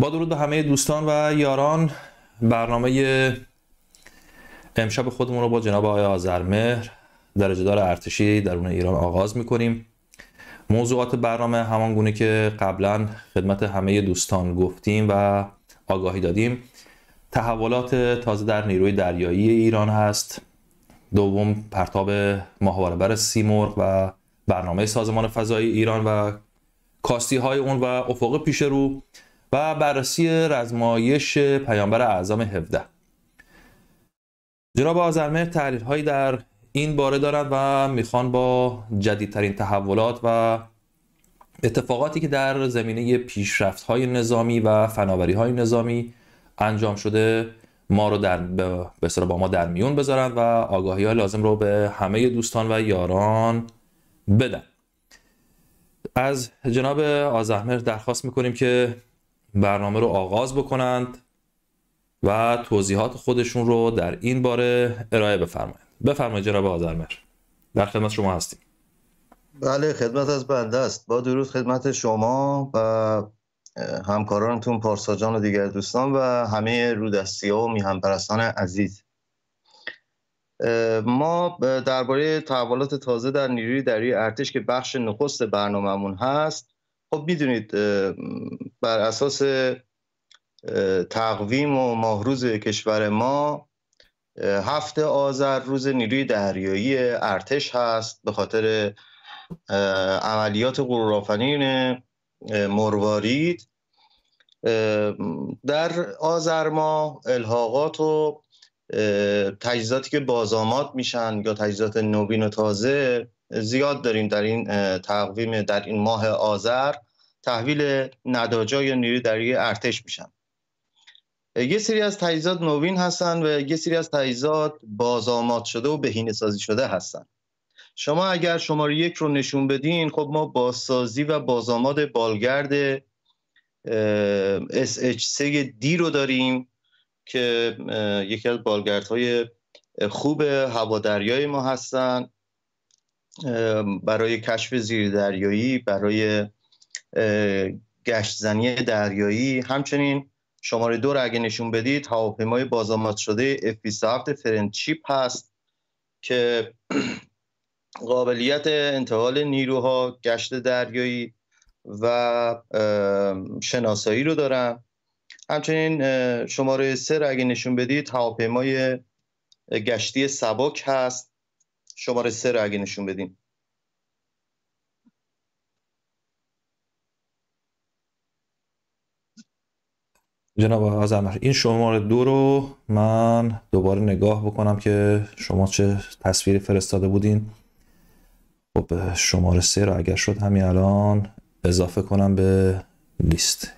با درود به همه دوستان و یاران برنامه امشب خودمون رو با جناب آقای آزرمهر درجهدار ارتشی درون ایران آغاز میکنیم موضوعات برنامه همان گونه که قبلا خدمت همه دوستان گفتیم و آگاهی دادیم تحولات تازه در نیروی دریایی ایران هست دوم پرتاب بر سیمرغ و برنامه سازمان فضایی ایران و کاستی های اون و افق پیش رو و بررسی رزمایش پیامبر اعظم 17 جناب آزرمر تحلیل در این باره دارند و میخوان با جدیدترین تحولات و اتفاقاتی که در زمینه پیشرفت های نظامی و فناوری های نظامی انجام شده ما رو در به با ما در میون بذارن و آگاهی لازم رو به همه دوستان و یاران بدن از جناب آزهمر درخواست میکنیم که برنامه رو آغاز بکنند و توضیحات خودشون رو در این باره ارائه بفرمایند بفرمایید جناب آذرمر در خدمت شما هستیم بله خدمت از بنده است با درود خدمت شما و همکارانتون جان و دیگر دوستان و همه رودستی ها و میهنپرستان عزیز ما درباره تحولات تازه در نیروی دریای ارتش که بخش نخست برنامهمون هست خب میدونید بر اساس تقویم و ماهروز کشور ما هفت آذر روز نیروی دریایی ارتش هست به خاطر عملیات قرورآفرین مروارید در آذر ما الحاقات و تجهیزاتی که بازآماد میشن یا تجهیزات نوین و تازه زیاد داریم در این تقویم در این ماه آذر تحویل نداجا یا نیروی دریایی ارتش میشن یه سری از تجهیزات نوین هستن و یه سری از تجهیزات بازآماد شده و بهینه سازی شده هستن شما اگر شماره یک رو نشون بدین خب ما بازسازی و بازآماد بالگرد SH3D رو داریم که یکی از بالگردهای خوب هوادریای ما هستن برای کشف زیردریایی برای گشتزنی دریایی همچنین شماره دو را اگه نشون بدید هواپیمای بازآمد شده F-27 فرنچیپ هست که قابلیت انتقال نیروها گشت دریایی و شناسایی رو دارن همچنین شماره سه را اگه نشون بدید هواپیمای گشتی سباک هست شماره سه رو اگه نشون بدیم جناب آزمر این شماره دو رو من دوباره نگاه بکنم که شما چه تصویری فرستاده بودین خب شماره سه رو اگر شد همین الان اضافه کنم به لیست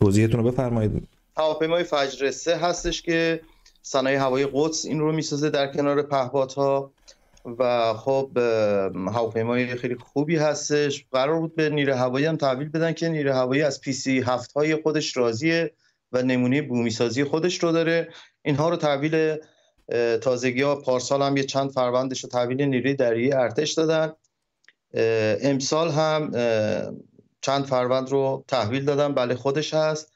توضیحتون رو بفرمایید هواپیمای فجر سه هستش که صنایع هوایی قدس این رو میسازه در کنار پهپادها و خب هواپیمای خیلی خوبی هستش قرار بود به نیره هوایی هم تحویل بدن که نیره هوایی از پی سی هفت های خودش راضیه و نمونه بومیسازی خودش رو داره اینها رو تحویل تازگی ها پارسال هم یه چند فروندش رو تحویل نیروی دریایی ارتش دادن امسال هم چند فروند رو تحویل دادن بله خودش هست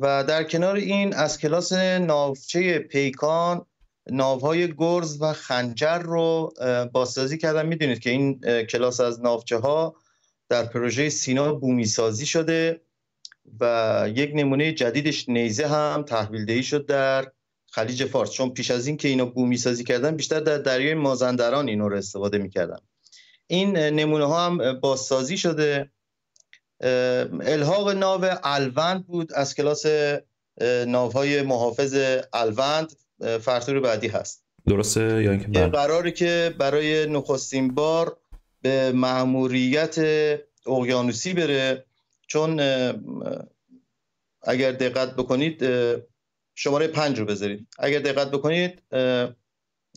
و در کنار این از کلاس ناوچه پیکان ناوهای گرز و خنجر رو بازسازی کردن میدونید که این کلاس از ناوچه ها در پروژه سینا بومی سازی شده و یک نمونه جدیدش نیزه هم تحویل دهی شد در خلیج فارس چون پیش از این که اینا بومی سازی کردن بیشتر در دریای مازندران اینو رو استفاده میکردن این نمونه ها هم بازسازی شده الحاق ناو الوند بود از کلاس ناوهای محافظ الوند فرتور بعدی هست درسته یا اینکه بله. قراری که برای نخستین بار به مأموریت اقیانوسی بره چون اگر دقت بکنید شماره پنج رو بذارید اگر دقت بکنید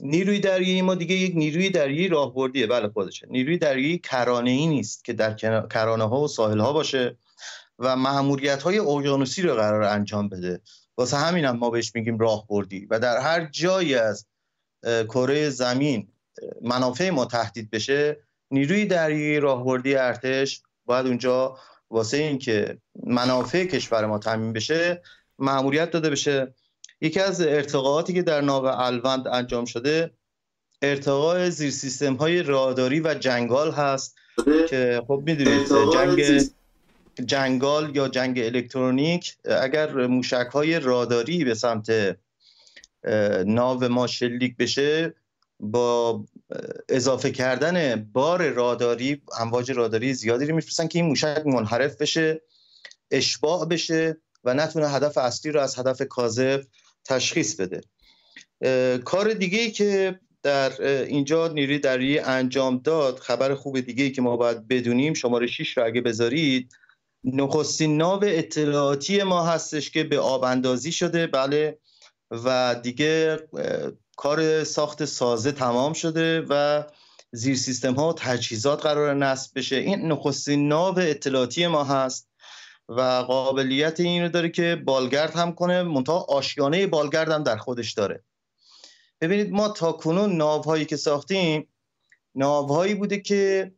نیروی دریایی ما دیگه یک نیروی دریایی راهبردیه بله خودشه نیروی دریایی کرانه ای نیست که در کرانه ها و ساحل ها باشه و مهموریت های اقیانوسی رو قرار انجام بده واسه همین ما بهش میگیم راهبردی و در هر جایی از کره زمین منافع ما تهدید بشه نیروی دریایی راهبردی ارتش باید اونجا واسه اینکه منافع کشور ما تامین بشه مأموریت داده بشه یکی از ارتقاعاتی که در ناو الوند انجام شده ارتقاء زیر سیستم های راداری و جنگال هست که خب میدونید جنگ جنگال یا جنگ الکترونیک اگر موشک های راداری به سمت ناو ما شلیک بشه با اضافه کردن بار راداری امواج راداری زیادی رو میفرستن که این موشک منحرف بشه اشباع بشه و نتونه هدف اصلی رو از هدف کاذب تشخیص بده کار دیگه ای که در اینجا نیروی دریایی انجام داد خبر خوب دیگه ای که ما باید بدونیم شماره 6 رو اگه بذارید نخستین ناو اطلاعاتی ما هستش که به آب اندازی شده بله و دیگه کار ساخت سازه تمام شده و زیر سیستم ها و تجهیزات قرار نصب بشه این نخستین ناو اطلاعاتی ما هست و قابلیت این رو داره که بالگرد هم کنه منتها آشیانه بالگرد هم در خودش داره ببینید ما تا کنون ناوهایی که ساختیم ناوهایی بوده که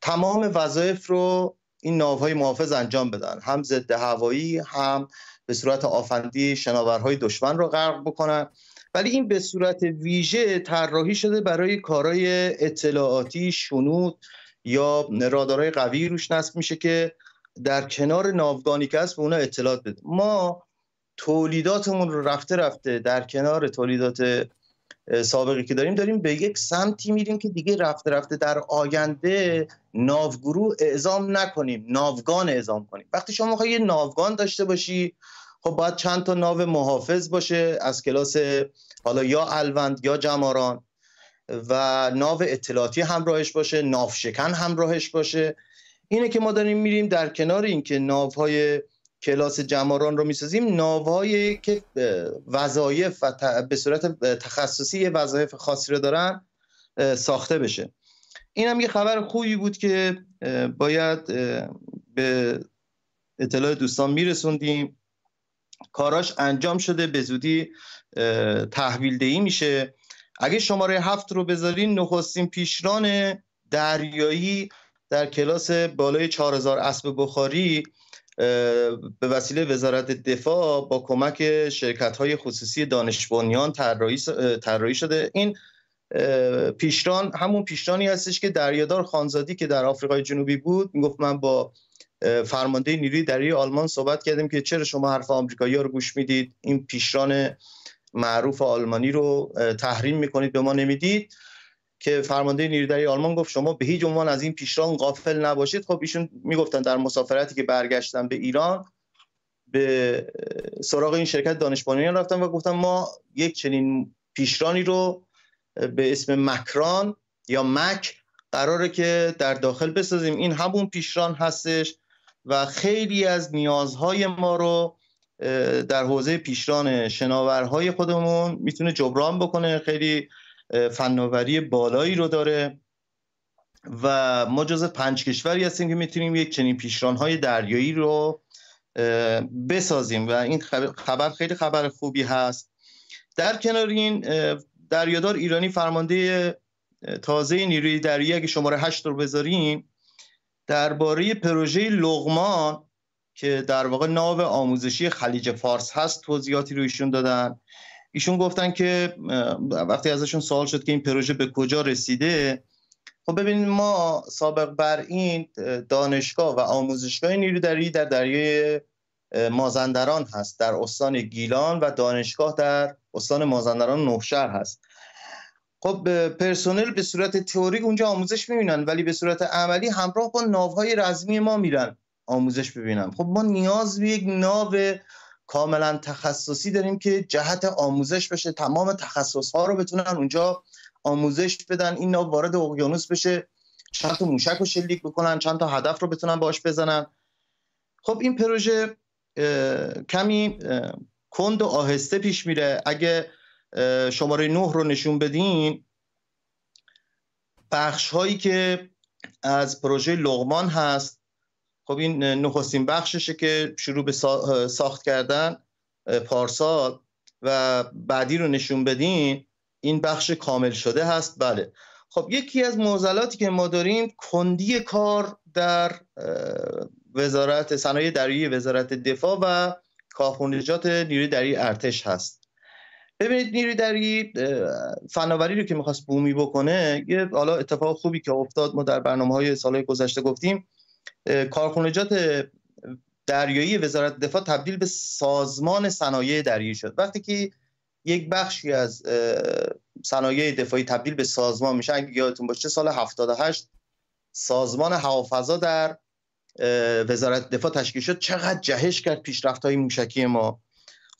تمام وظایف رو این ناوهای محافظ انجام بدن هم ضد هوایی هم به صورت آفندی شناورهای دشمن رو غرق بکنن ولی این به صورت ویژه طراحی شده برای کارهای اطلاعاتی شنود یا رادارهای قوی روش نصب میشه که در کنار ناوگانی که هست به اونا اطلاعات بده ما تولیداتمون رو رفته رفته در کنار تولیدات سابقی که داریم داریم به یک سمتی میریم که دیگه رفته رفته در آینده ناوگروه اعزام نکنیم ناوگان اعزام کنیم وقتی شما میخوای یه ناوگان داشته باشی خب باید چند تا ناو محافظ باشه از کلاس حالا یا الوند یا جماران و ناو اطلاعاتی همراهش باشه ناو شکن همراهش باشه اینه که ما داریم میریم در کنار اینکه ناوهای کلاس جماران رو میسازیم ناوهایی که وظایف و به صورت تخصصی وظایف خاصی رو دارن ساخته بشه این هم یه خبر خوبی بود که باید به اطلاع دوستان میرسوندیم کاراش انجام شده به زودی تحویل دهی میشه اگه شماره هفت رو بذارین نخستین پیشران دریایی در کلاس بالای 4000 اسب بخاری به وسیله وزارت دفاع با کمک شرکت های خصوصی دانش بنیان طراحی شده این پیشران همون پیشرانی هستش که دریادار خانزادی که در آفریقای جنوبی بود میگفت من با فرمانده نیروی دریایی آلمان صحبت کردیم که چرا شما حرف آمریکایی رو گوش میدید این پیشران معروف آلمانی رو تحریم میکنید به ما نمیدید که فرمانده نیروی آلمان گفت شما به هیچ عنوان از این پیشران غافل نباشید خب ایشون میگفتن در مسافرتی که برگشتن به ایران به سراغ این شرکت دانشبانیان رفتن و گفتن ما یک چنین پیشرانی رو به اسم مکران یا مک قراره که در داخل بسازیم این همون پیشران هستش و خیلی از نیازهای ما رو در حوزه پیشران شناورهای خودمون میتونه جبران بکنه خیلی فناوری بالایی رو داره و ما جز پنج کشوری هستیم که میتونیم یک چنین پیشرانهای دریایی رو بسازیم و این خب-، خبر خیلی خبر خوبی هست در کنار این دریادار ایرانی فرمانده تازه نیروی دریایی اگه شماره هشت رو بذاریم درباره پروژه لغمان که در واقع ناو آموزشی خلیج فارس هست توضیحاتی رو ایشون دادن ایشون گفتن که وقتی ازشون سوال شد که این پروژه به کجا رسیده خب ببینید ما سابق بر این دانشگاه و آموزشگاه نیرودری در دریای مازندران هست در استان گیلان و دانشگاه در استان مازندران نوشهر هست خب پرسنل به صورت تئوری اونجا آموزش میبینن ولی به صورت عملی همراه با ناوهای رزمی ما میرن آموزش ببینم خب ما نیاز به یک ناو کاملا تخصصی داریم که جهت آموزش بشه تمام تخصص ها رو بتونن اونجا آموزش بدن این ناو وارد اقیانوس بشه چند تا موشک رو شلیک بکنن چند تا هدف رو بتونن باش بزنن خب این پروژه کمی کند و آهسته پیش میره اگه شماره نه رو نشون بدین بخش هایی که از پروژه لغمان هست خب این نخستین بخششه که شروع به ساخت کردن پارسال و بعدی رو نشون بدین این بخش کامل شده هست بله خب یکی از معضلاتی که ما داریم کندی کار در وزارت صنایع دریایی وزارت دفاع و کارخونجات نیروی دری ارتش هست ببینید نیروی دری فناوری رو که میخواست بومی بکنه یه حالا اتفاق خوبی که افتاد ما در برنامه های سالهای گذشته گفتیم کارخونجات دریایی وزارت دفاع تبدیل به سازمان صنایع دریایی شد وقتی که یک بخشی از صنایع دفاعی تبدیل به سازمان میشه اگه یادتون باشه سال 78 سازمان هوافضا در وزارت دفاع تشکیل شد چقدر جهش کرد پیشرفت های موشکی ما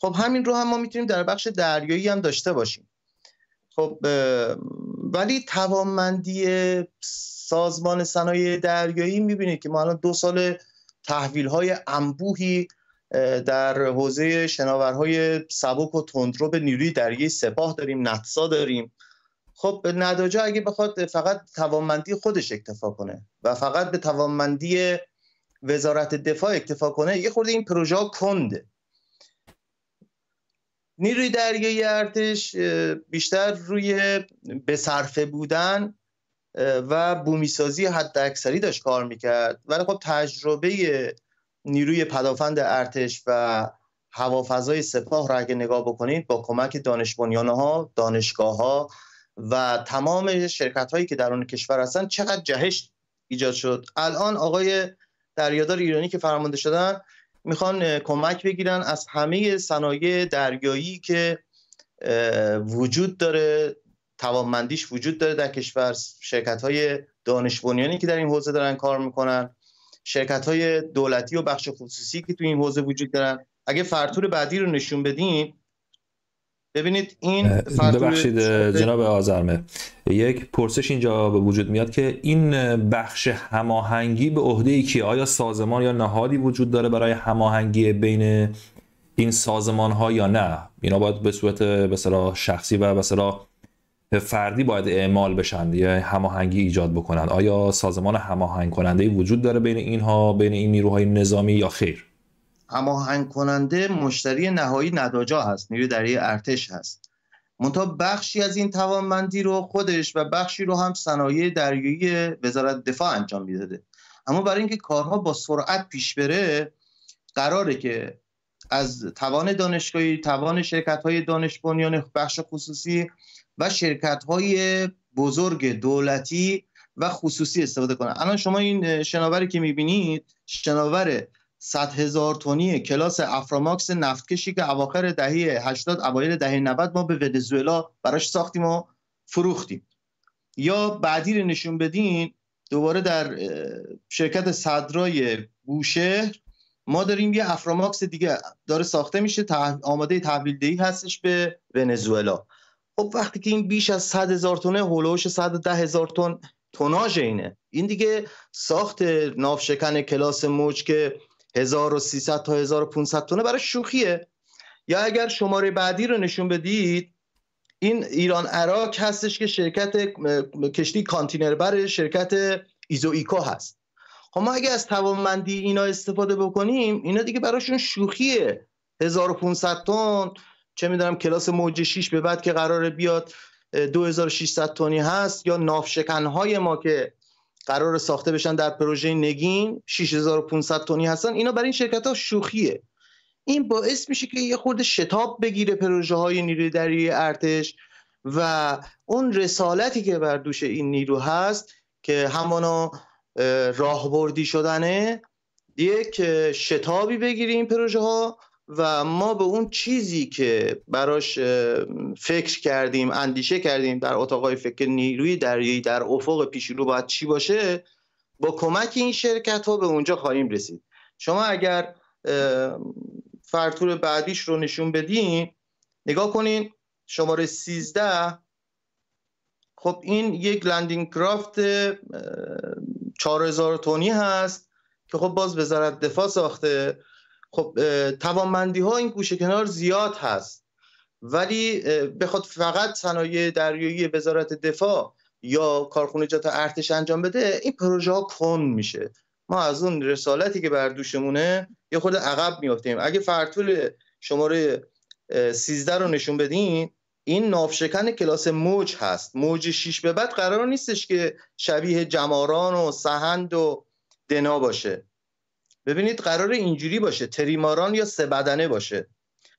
خب همین رو هم ما میتونیم در بخش دریایی هم داشته باشیم خب ولی توانمندی سازمان صنایع دریایی میبینید که ما الان دو سال تحویل های انبوهی در حوزه شناورهای سبک و تندرو به نیروی دریایی سپاه داریم نتسا داریم خب نداجا اگه بخواد فقط توانمندی خودش اکتفا کنه و فقط به توانمندی وزارت دفاع اکتفا کنه یه خورده این پروژه کنده نیروی دریایی ارتش بیشتر روی به بودن و بومیسازی حد اکثری داشت کار میکرد ولی خب تجربه نیروی پدافند ارتش و هوافضای سپاه را اگه نگاه بکنید با کمک دانش ها دانشگاه ها و تمام شرکت هایی که در اون کشور هستن چقدر جهش ایجاد شد الان آقای دریادار ایرانی که فرمانده شدن میخوان کمک بگیرن از همه صنایع دریایی که وجود داره توانمندیش وجود داره در کشور شرکت های دانش بنیانی که در این حوزه دارن کار میکنن شرکت های دولتی و بخش خصوصی که تو این حوزه وجود دارن اگه فرتور بعدی رو نشون بدیم ببینید این ببخشید جناب آزرمه یک پرسش اینجا به وجود میاد که این بخش هماهنگی به عهده ای که آیا سازمان یا نهادی وجود داره برای هماهنگی بین این سازمان ها یا نه اینا باید به صورت به شخصی و به فردی باید اعمال بشن یا هماهنگی ایجاد بکنند آیا سازمان هماهنگ کننده وجود داره بین اینها بین این نیروهای نظامی یا خیر هماهنگ کننده مشتری نهایی نداجا هست نیروی دریای ارتش هست منتها بخشی از این توانمندی رو خودش و بخشی رو هم صنایع دریایی وزارت دفاع انجام میداده اما برای اینکه کارها با سرعت پیش بره قراره که از توان دانشگاهی توان شرکت های دانش بنیان بخش خصوصی و شرکت های بزرگ دولتی و خصوصی استفاده کنه. الان شما این شناوری که میبینید شناور 100 هزار تونی کلاس افراماکس نفتکشی که اواخر دهه 80 اوایل دهه 90 ما به ونزوئلا براش ساختیم و فروختیم یا بعدی رو نشون بدین دوباره در شرکت صدرای بوشهر ما داریم یه افراماکس دیگه داره ساخته میشه آماده تحویل دهی هستش به ونزوئلا خب وقتی که این بیش از 100 هزار تونه هولوش 110 هزار تن توناژ اینه این دیگه ساخت ناوشکن کلاس موج که 1300 تا 1500 تونه برای شوخیه یا اگر شماره بعدی رو نشون بدید این ایران عراق هستش که شرکت کشتی کانتینر بر شرکت ایزو هست خب ما اگه از توانمندی اینا استفاده بکنیم اینا دیگه براشون شوخیه 1500 تن چه میدونم کلاس موج 6 به بعد که قراره بیاد 2600 تنی هست یا های ما که قرار ساخته بشن در پروژه نگین 6500 تنی هستن اینا برای این شرکت ها شوخیه این باعث میشه که یه خورده شتاب بگیره پروژه های نیروی دریایی ارتش و اون رسالتی که بر دوش این نیرو هست که همانا راهبردی شدنه یک شتابی بگیره این پروژه ها و ما به اون چیزی که براش فکر کردیم اندیشه کردیم در اتاقای فکر نیروی دریایی در افق پیشرو باید چی باشه با کمک این شرکت ها به اونجا خواهیم رسید شما اگر فرطور بعدیش رو نشون بدین نگاه کنین شماره 13 خب این یک لندینگ کرافت 4000 تونی هست که خب باز وزارت دفاع ساخته خب توانمندی ها این گوشه کنار زیاد هست ولی بخواد فقط صنایع دریایی وزارت دفاع یا کارخونه جات ارتش انجام بده این پروژه ها کن میشه ما از اون رسالتی که بر دوشمونه یه خود عقب میافتیم اگه فرطول شماره 13 رو نشون بدین این نافشکن کلاس موج هست موج 6 به بعد قرار نیستش که شبیه جماران و سهند و دنا باشه ببینید قرار اینجوری باشه تریماران یا سه بدنه باشه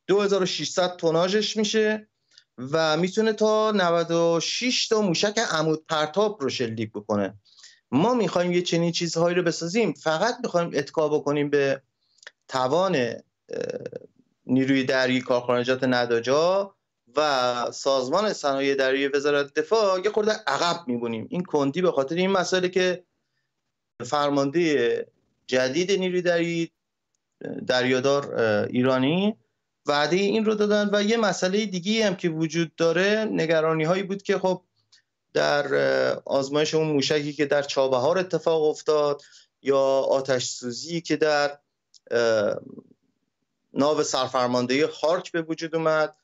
2600 توناژش میشه و میتونه تا 96 تا موشک عمود پرتاب رو شلیک بکنه ما میخوایم یه چنین چیزهایی رو بسازیم فقط میخوایم اتکا بکنیم به توان نیروی دریایی کارخانجات نداجا و سازمان صنایع دریایی وزارت دفاع یه خورده عقب میبونیم این کندی به خاطر این مسئله که فرمانده جدید نیروی دریایی دریادار ایرانی وعده این رو دادن و یه مسئله دیگه هم که وجود داره نگرانی هایی بود که خب در آزمایش اون موشکی که در چابهار اتفاق افتاد یا آتش سوزی که در ناو سرفرماندهی خارک به وجود اومد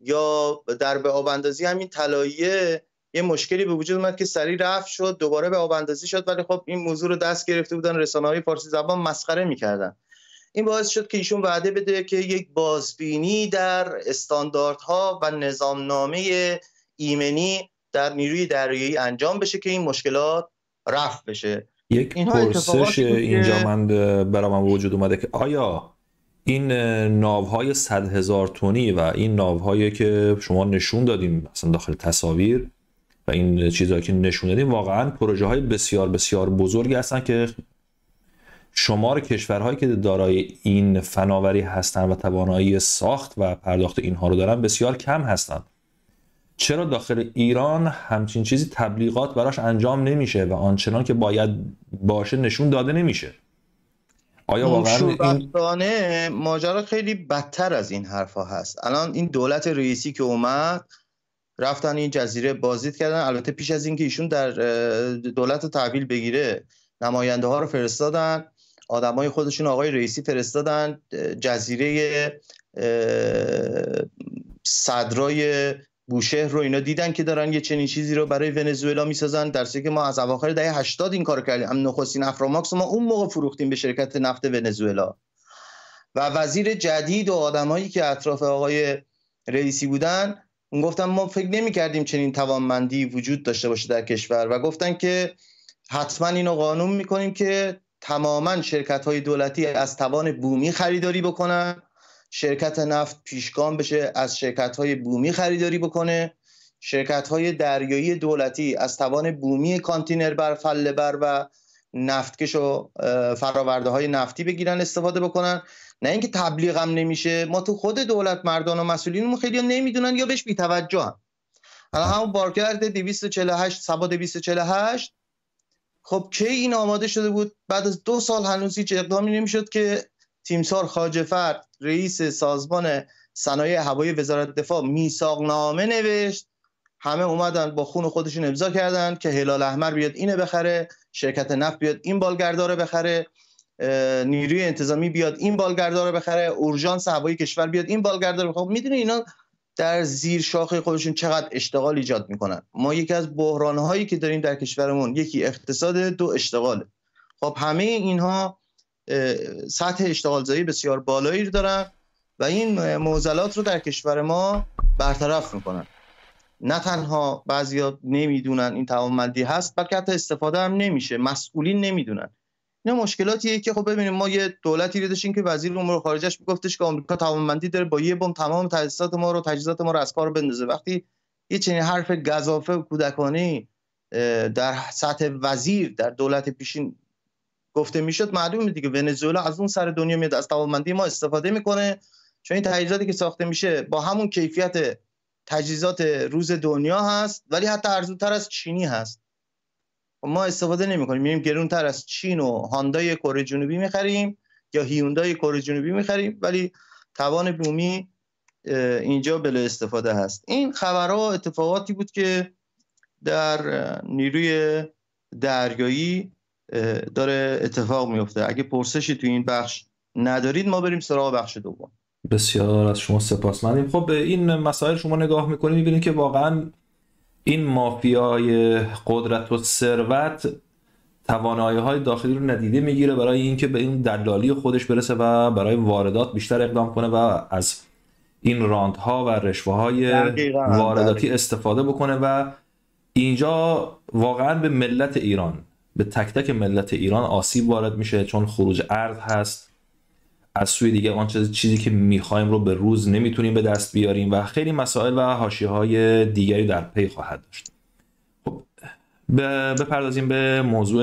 یا در به آبندازی همین طلایه، یه مشکلی به وجود اومد که سریع رفت شد دوباره به آب شد ولی خب این موضوع رو دست گرفته بودن رسانه های فارسی زبان مسخره میکردن این باعث شد که ایشون وعده بده که یک بازبینی در استانداردها و نظامنامه ایمنی در نیروی دریایی انجام بشه که این مشکلات رفت بشه یک پرسش اینجا من برای من وجود اومده که آیا این ناوهای صد هزار تونی و این ناوهایی که شما نشون دادیم داخل تصاویر و این چیزهایی که نشون دادیم واقعا پروژه های بسیار بسیار بزرگی هستن که شمار کشورهایی که دارای این فناوری هستند و توانایی ساخت و پرداخت اینها رو دارن بسیار کم هستند چرا داخل ایران همچین چیزی تبلیغات براش انجام نمیشه و آنچنان که باید باشه نشون داده نمیشه آیا واقعا این ماجرا خیلی بدتر از این حرفا هست الان این دولت رئیسی که اومد رفتن این جزیره بازدید کردن البته پیش از اینکه ایشون در دولت تحویل بگیره نماینده ها رو فرستادن آدمای خودشون آقای رئیسی فرستادن جزیره صدرای بوشهر رو اینا دیدن که دارن یه چنین چیزی رو برای ونزوئلا میسازن در که ما از اواخر دهه 80 این کار کردیم هم نخستین افراماکس ما اون موقع فروختیم به شرکت نفت ونزوئلا و وزیر جدید و آدمایی که اطراف آقای رئیسی بودن گفتن ما فکر نمی کردیم چنین توانمندی وجود داشته باشه در کشور و گفتن که حتما اینو قانون کنیم که تماما شرکت های دولتی از توان بومی خریداری بکنن شرکت نفت پیشگام بشه از شرکت های بومی خریداری بکنه شرکت های دریایی دولتی از توان بومی کانتینر بر فله بر و نفتکش و فراورده های نفتی بگیرن استفاده بکنن نه اینکه تبلیغ هم نمیشه ما تو خود دولت مردان و مسئولینمون خیلی نمیدونن یا بهش بیتوجه هم حالا همون بارکرد 248 سبا 248 خب کی این آماده شده بود بعد از دو سال هنوز هیچ اقدامی نمیشد که تیمسار خاجفرد رئیس سازمان صنایع هوایی وزارت دفاع میثاق نامه نوشت همه اومدن با خون خودشون امضا کردن که هلال احمر بیاد اینه بخره شرکت نفت بیاد این بالگرداره بخره نیروی انتظامی بیاد این بالگرداره بخره اورژانس هوایی کشور بیاد این بالگرداره رو بخره خب میدونی اینا در زیر شاخه خودشون چقدر اشتغال ایجاد میکنن ما یکی از بحران هایی که داریم در کشورمون یکی اقتصاد دو اشتغال خب همه اینها سطح اشتغال زایی بسیار بالایی رو دارن و این معضلات رو در کشور ما برطرف میکنن نه تنها بعضیا نمیدونن این توانمندی هست بلکه حتی استفاده هم نمیشه مسئولین نمیدونن اینا مشکلاتیه که خب ببینیم ما یه دولتی رو داشتیم که وزیر امور خارجش میگفتش که آمریکا توانمندی داره با یه بم تمام تجهیزات ما رو تجهیزات ما رو از کار بندازه وقتی یه چنین حرف گذافه و کودکانه در سطح وزیر در دولت پیشین گفته میشد معلومه دیگه ونزوئلا از اون سر دنیا میاد از توانمندی ما استفاده میکنه چون این تجهیزاتی که ساخته میشه با همون کیفیت تجهیزات روز دنیا هست ولی حتی ارزونتر از چینی هست خب ما استفاده نمی کنیم میریم تر از چین و هاندای کره جنوبی خریم یا هیوندای کره جنوبی خریم ولی توان بومی اینجا بلا استفاده هست این خبرها اتفاقاتی بود که در نیروی دریایی داره اتفاق میفته اگه پرسشی تو این بخش ندارید ما بریم سراغ بخش دوم بسیار از شما سپاسمندیم خب به این مسائل شما نگاه میکنید میبینید که واقعا این مافیای قدرت و ثروت توانایی های داخلی رو ندیده میگیره برای اینکه به این دلالی خودش برسه و برای واردات بیشتر اقدام کنه و از این راندها و رشوه های وارداتی استفاده بکنه و اینجا واقعا به ملت ایران به تک تک ملت ایران آسیب وارد میشه چون خروج ارز هست از سوی دیگه آن چیزی که میخوایم رو به روز نمیتونیم به دست بیاریم و خیلی مسائل و هاشی های دیگری در پی خواهد داشت خب بپردازیم به موضوع